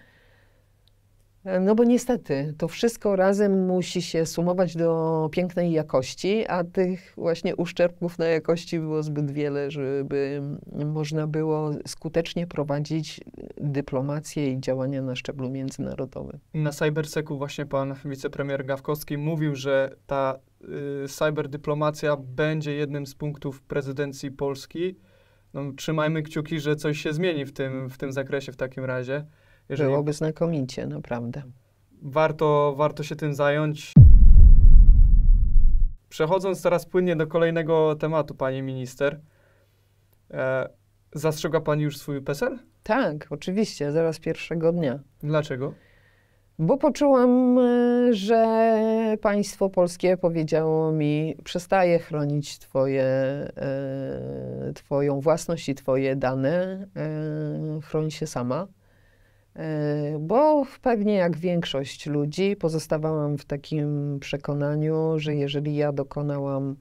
S1: No bo niestety to wszystko razem musi się sumować do pięknej jakości, a tych właśnie uszczerbków na jakości było zbyt wiele, żeby można było skutecznie prowadzić dyplomację i działania na szczeblu międzynarodowym.
S2: Na Cyberseku właśnie pan wicepremier Gawkowski mówił, że ta y, cyberdyplomacja będzie jednym z punktów prezydencji Polski. No, trzymajmy kciuki, że coś się zmieni w tym, w tym zakresie w takim razie. Jeżeli Byłoby
S1: znakomicie, naprawdę.
S2: Warto, warto się tym zająć. Przechodząc teraz płynnie do kolejnego tematu, pani minister. E, zastrzega pani już swój PESEL? Tak,
S1: oczywiście, zaraz pierwszego dnia. Dlaczego? Bo poczułam, e, że państwo polskie powiedziało mi, przestaje chronić twoje, e, twoją własność i twoje dane, e, się sama. Y, bo pewnie jak większość ludzi pozostawałam w takim przekonaniu, że jeżeli ja dokonałam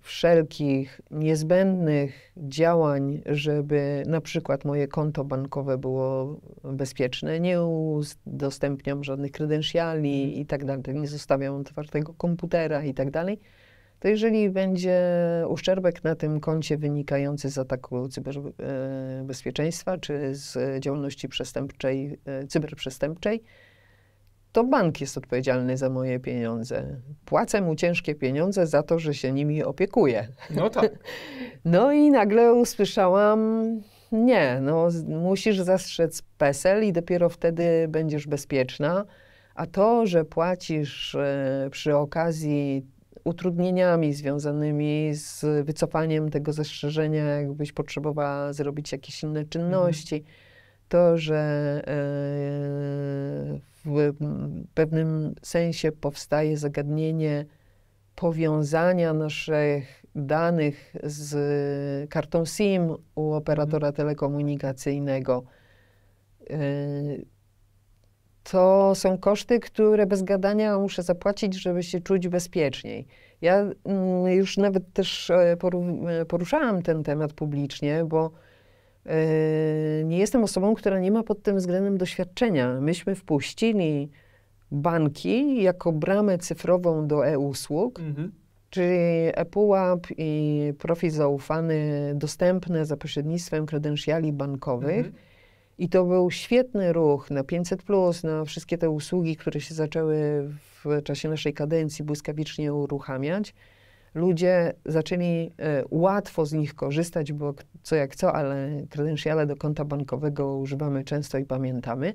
S1: wszelkich niezbędnych działań, żeby na przykład moje konto bankowe było bezpieczne, nie udostępniam żadnych kredensiali mhm. i tak dalej, nie zostawiam otwartego komputera i tak dalej, to jeżeli będzie uszczerbek na tym koncie wynikający z ataku cyberbezpieczeństwa e, czy z działalności przestępczej, e, cyberprzestępczej, to bank jest odpowiedzialny za moje pieniądze. Płacę mu ciężkie pieniądze za to, że się nimi opiekuje. No tak. <laughs> no i nagle usłyszałam, nie, no musisz zastrzec PESEL i dopiero wtedy będziesz bezpieczna. A to, że płacisz e, przy okazji utrudnieniami związanymi z wycofaniem tego zastrzeżenia, jakbyś potrzebowała zrobić jakieś inne czynności. Mhm. To, że e, w pewnym sensie powstaje zagadnienie powiązania naszych danych z kartą SIM u operatora mhm. telekomunikacyjnego e, to są koszty, które bez gadania muszę zapłacić, żeby się czuć bezpieczniej. Ja mm, już nawet też e, e, poruszałam ten temat publicznie, bo e, nie jestem osobą, która nie ma pod tym względem doświadczenia. Myśmy wpuścili banki jako bramę cyfrową do e-usług, mhm. czyli ePUAP i profil zaufany dostępne za pośrednictwem kredencjali bankowych. Mhm i to był świetny ruch na 500, na wszystkie te usługi, które się zaczęły w czasie naszej kadencji błyskawicznie uruchamiać. Ludzie zaczęli y, łatwo z nich korzystać, bo co jak co, ale kredensiale do konta bankowego używamy często i pamiętamy.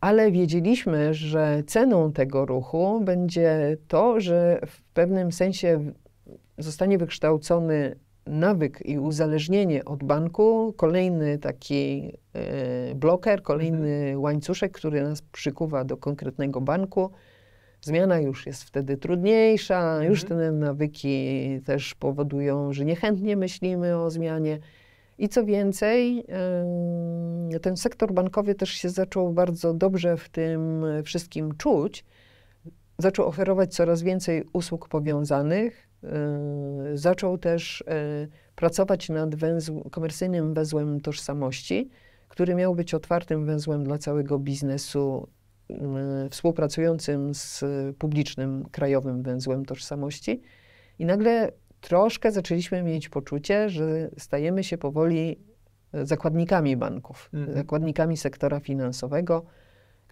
S1: Ale wiedzieliśmy, że ceną tego ruchu będzie to, że w pewnym sensie zostanie wykształcony nawyk i uzależnienie od banku kolejny taki y, bloker, kolejny mhm. łańcuszek, który nas przykuwa do konkretnego banku. Zmiana już jest wtedy trudniejsza, już mhm. te nawyki też powodują, że niechętnie myślimy o zmianie. I co więcej, e, ten sektor bankowy też się zaczął bardzo dobrze w tym wszystkim czuć. Zaczął oferować coraz więcej usług powiązanych, Y, zaczął też y, pracować nad węzł, komercyjnym węzłem tożsamości, który miał być otwartym węzłem dla całego biznesu y, współpracującym z publicznym krajowym węzłem tożsamości. I nagle troszkę zaczęliśmy mieć poczucie, że stajemy się powoli zakładnikami banków, mhm. zakładnikami sektora finansowego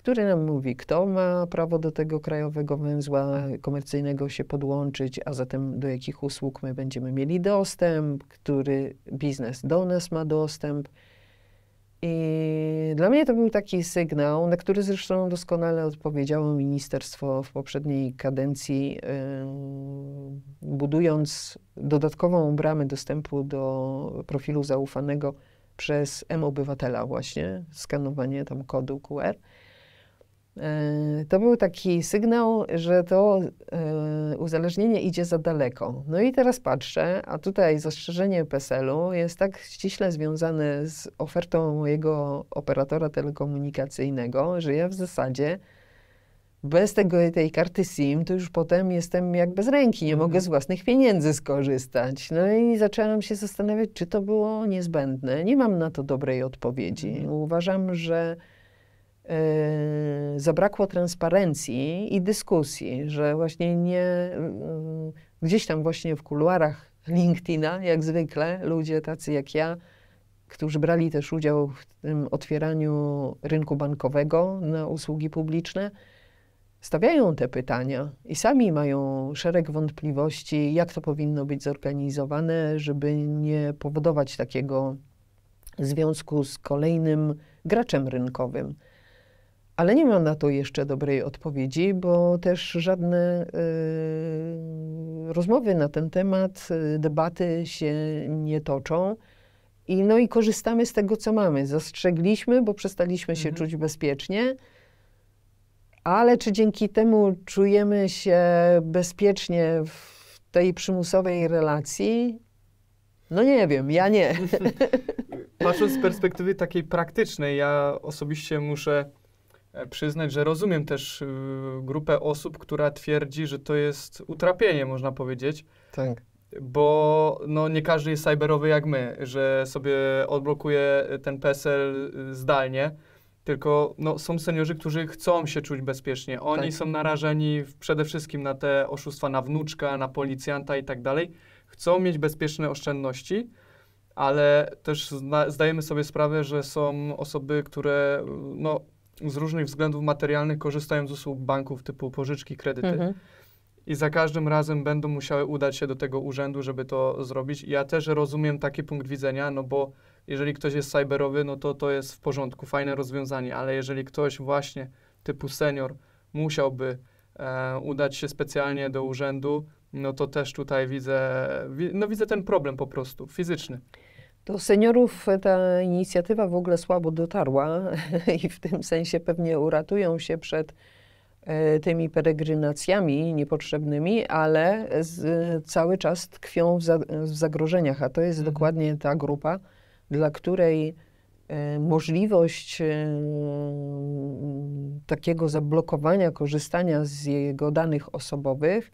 S1: który nam mówi, kto ma prawo do tego krajowego węzła komercyjnego się podłączyć, a zatem do jakich usług my będziemy mieli dostęp, który biznes do nas ma dostęp. I dla mnie to był taki sygnał, na który zresztą doskonale odpowiedziało ministerstwo w poprzedniej kadencji, yy, budując dodatkową bramę dostępu do profilu zaufanego przez M-obywatela właśnie, skanowanie tam kodu QR. E, to był taki sygnał, że to e, uzależnienie idzie za daleko. No i teraz patrzę, a tutaj zastrzeżenie PESEL-u jest tak ściśle związane z ofertą mojego operatora telekomunikacyjnego, że ja w zasadzie bez tego, tej karty SIM, to już potem jestem jak bez ręki, nie mogę mhm. z własnych pieniędzy skorzystać. No i zaczęłam się zastanawiać, czy to było niezbędne. Nie mam na to dobrej odpowiedzi. Mhm. Uważam, że Y, zabrakło transparencji i dyskusji, że właśnie nie y, gdzieś tam właśnie w kuluarach LinkedIna, jak zwykle, ludzie tacy jak ja, którzy brali też udział w tym otwieraniu rynku bankowego na usługi publiczne, stawiają te pytania i sami mają szereg wątpliwości, jak to powinno być zorganizowane, żeby nie powodować takiego związku z kolejnym graczem rynkowym. Ale nie mam na to jeszcze dobrej odpowiedzi, bo też żadne y, rozmowy na ten temat, y, debaty się nie toczą. I, no i korzystamy z tego, co mamy. Zastrzegliśmy, bo przestaliśmy się mhm. czuć bezpiecznie. Ale czy dzięki temu czujemy się bezpiecznie w tej przymusowej relacji? No nie wiem, ja nie.
S2: <laughs> Patrząc z perspektywy takiej praktycznej, ja osobiście muszę E, przyznać, że rozumiem też y, grupę osób, która twierdzi, że to jest utrapienie, można powiedzieć. Tak. Bo no, nie każdy jest cyberowy jak my, że sobie odblokuje ten PESEL y, zdalnie. Tylko no, są seniorzy, którzy chcą się czuć bezpiecznie. Oni tak. są narażeni przede wszystkim na te oszustwa na wnuczka, na policjanta i tak dalej. Chcą mieć bezpieczne oszczędności, ale też zdajemy sobie sprawę, że są osoby, które no, z różnych względów materialnych korzystają z usług banków typu pożyczki, kredyty. Mhm. I za każdym razem będą musiały udać się do tego urzędu, żeby to zrobić. ja też rozumiem taki punkt widzenia, no bo jeżeli ktoś jest cyberowy, no to to jest w porządku, fajne rozwiązanie, ale jeżeli ktoś właśnie typu senior musiałby e, udać się specjalnie do urzędu, no to też tutaj widzę, no widzę ten problem po prostu fizyczny.
S1: Do seniorów ta inicjatywa w ogóle słabo dotarła <laughs> i w tym sensie pewnie uratują się przed e, tymi peregrinacjami niepotrzebnymi, ale z, cały czas tkwią w, za, w zagrożeniach, a to jest mhm. dokładnie ta grupa, dla której e, możliwość e, takiego zablokowania korzystania z jego danych osobowych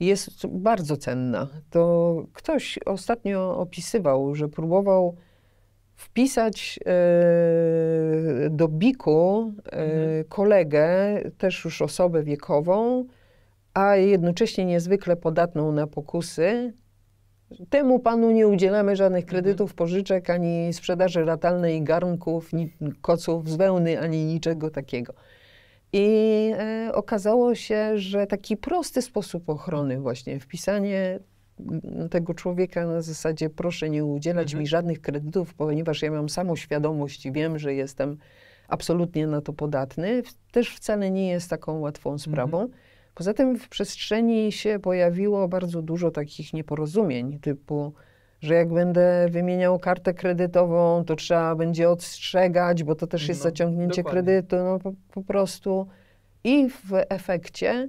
S1: jest bardzo cenna. To ktoś ostatnio opisywał, że próbował wpisać e, do biku e, mhm. kolegę, też już osobę wiekową, a jednocześnie niezwykle podatną na pokusy. Temu panu nie udzielamy żadnych mhm. kredytów, pożyczek, ani sprzedaży ratalnej garnków, ni- koców z wełny, ani niczego takiego. I e, okazało się, że taki prosty sposób ochrony, właśnie wpisanie tego człowieka na zasadzie proszę nie udzielać mhm. mi żadnych kredytów, ponieważ ja mam samą świadomość i wiem, że jestem absolutnie na to podatny, też wcale nie jest taką łatwą mhm. sprawą. Mhm. Poza tym w przestrzeni się pojawiło bardzo dużo takich nieporozumień, typu że jak będę wymieniał kartę kredytową, to trzeba będzie odstrzegać, bo to też jest no, zaciągnięcie dokładnie. kredytu, no po, po prostu. I w efekcie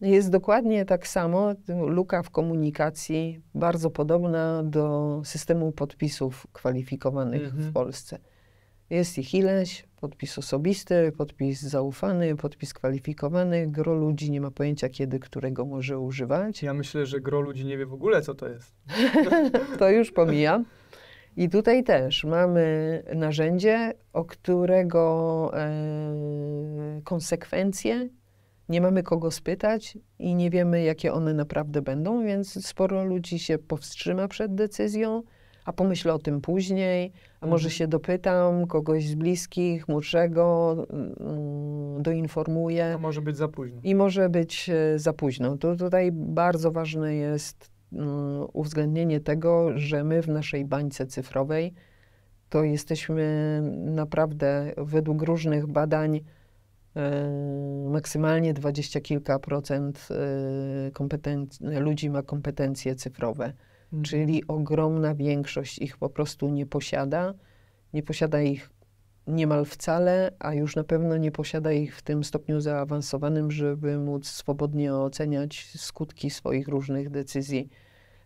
S1: jest dokładnie tak samo, luka w komunikacji, bardzo podobna do systemu podpisów kwalifikowanych mhm. w Polsce. Jest ich ileś, podpis osobisty, podpis zaufany, podpis kwalifikowany. Gro ludzi nie ma pojęcia, kiedy którego może używać. Ja
S2: myślę, że gro ludzi nie wie w ogóle, co to jest.
S1: <laughs> to już pomijam. I tutaj też mamy narzędzie, o którego e, konsekwencje nie mamy kogo spytać i nie wiemy, jakie one naprawdę będą, więc sporo ludzi się powstrzyma przed decyzją, a pomyśli o tym później, a może mhm. się dopytam kogoś z bliskich, młodszego, mm, doinformuję. A
S2: może być za późno.
S1: I może być e, za późno. To tutaj bardzo ważne jest mm, uwzględnienie tego, że my w naszej bańce cyfrowej to jesteśmy naprawdę według różnych badań e, maksymalnie dwadzieścia kilka procent e, ludzi ma kompetencje cyfrowe czyli ogromna większość ich po prostu nie posiada. Nie posiada ich niemal wcale, a już na pewno nie posiada ich w tym stopniu zaawansowanym, żeby móc swobodnie oceniać skutki swoich różnych decyzji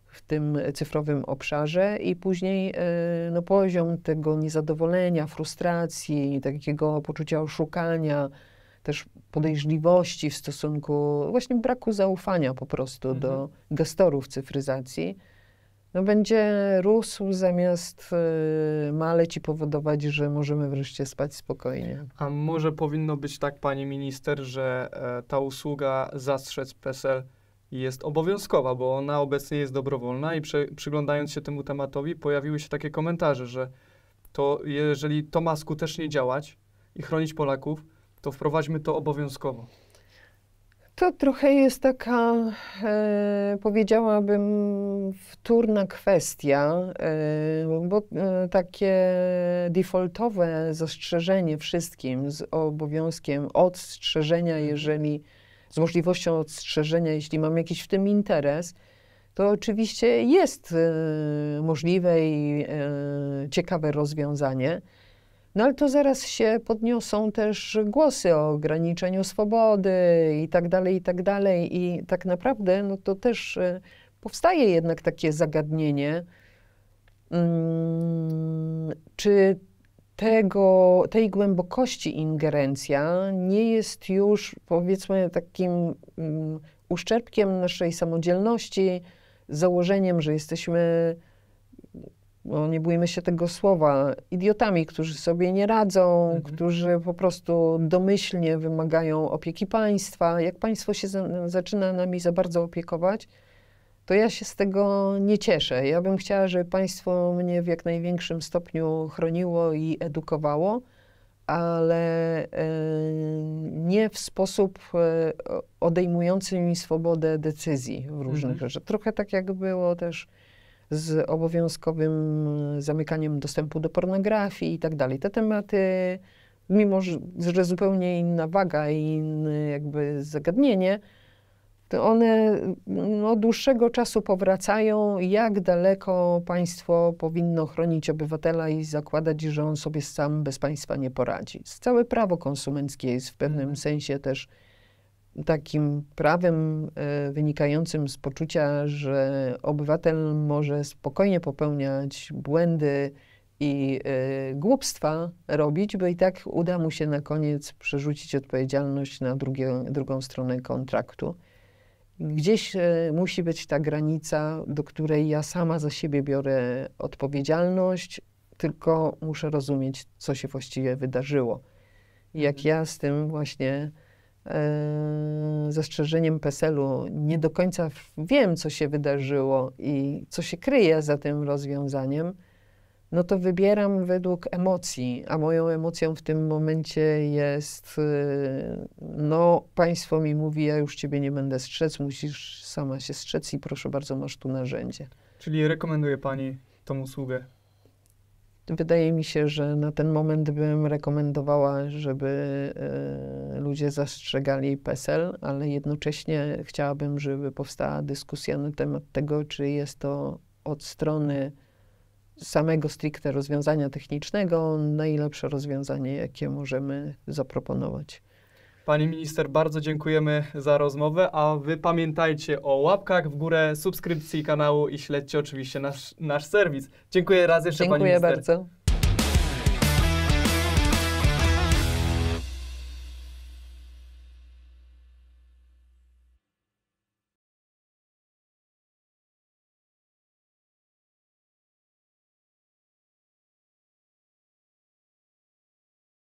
S1: w tym cyfrowym obszarze i później e, no, poziom tego niezadowolenia, frustracji, takiego poczucia oszukania, też podejrzliwości w stosunku, właśnie braku zaufania po prostu mhm. do gestorów cyfryzacji no, będzie rósł zamiast y, maleć i powodować, że możemy wreszcie spać spokojnie.
S2: A może powinno być tak, pani minister, że e, ta usługa zastrzec PESEL jest obowiązkowa, bo ona obecnie jest dobrowolna i prze, przyglądając się temu tematowi pojawiły się takie komentarze, że to jeżeli to ma skutecznie działać i chronić Polaków, to wprowadźmy to obowiązkowo.
S1: To trochę jest taka, e, powiedziałabym, wtórna kwestia, e, bo e, takie defaultowe zastrzeżenie wszystkim z obowiązkiem odstrzeżenia, mhm. jeżeli, z możliwością odstrzeżenia, jeśli mam jakiś w tym interes, to oczywiście jest e, możliwe i e, ciekawe rozwiązanie. No ale to zaraz się podniosą też głosy o ograniczeniu swobody i tak dalej, i tak dalej. I tak naprawdę no to też y, powstaje jednak takie zagadnienie, mm, czy tego, tej głębokości ingerencja nie jest już powiedzmy takim mm, uszczerbkiem naszej samodzielności, założeniem, że jesteśmy bo nie bójmy się tego słowa, idiotami, którzy sobie nie radzą, mhm. którzy po prostu domyślnie wymagają opieki państwa. Jak państwo się za, zaczyna nami za bardzo opiekować, to ja się z tego nie cieszę. Ja bym chciała, żeby państwo mnie w jak największym stopniu chroniło i edukowało, ale e, nie w sposób e, odejmujący mi swobodę decyzji w różnych mhm. rzeczach. Trochę tak jak było też z obowiązkowym e, zamykaniem dostępu do pornografii i tak dalej. Te tematy, mimo że zupełnie inna waga i inne jakby zagadnienie, to one mm, no, od dłuższego czasu powracają, jak daleko państwo powinno chronić obywatela i zakładać, że on sobie sam bez państwa nie poradzi. Całe prawo konsumenckie jest w pewnym mhm. sensie też takim prawem e, wynikającym z poczucia, że obywatel może spokojnie popełniać błędy i e, głupstwa robić, bo i tak uda mu się na koniec przerzucić odpowiedzialność na drugie, drugą stronę kontraktu. Gdzieś e, musi być ta granica, do której ja sama za siebie biorę odpowiedzialność, tylko muszę rozumieć, co się właściwie wydarzyło. Jak mhm. ja z tym właśnie E, zastrzeżeniem PESEL-u nie do końca wiem, co się wydarzyło i co się kryje za tym rozwiązaniem, no to wybieram według emocji, a moją emocją w tym momencie jest e, no państwo mi mówi, ja już ciebie nie będę strzec, musisz sama się strzec i proszę bardzo, masz tu narzędzie.
S2: Czyli rekomenduje pani tą usługę
S1: Wydaje mi się, że na ten moment bym rekomendowała, żeby e, ludzie zastrzegali PESEL, ale jednocześnie chciałabym, żeby powstała dyskusja na temat tego, czy jest to od strony samego stricte rozwiązania technicznego najlepsze rozwiązanie, jakie możemy zaproponować.
S2: Pani minister, bardzo dziękujemy za rozmowę, a wy pamiętajcie o łapkach w górę, subskrypcji kanału i śledźcie oczywiście nasz, nasz serwis. Dziękuję raz jeszcze Dziękuję pani minister. Dziękuję
S1: bardzo.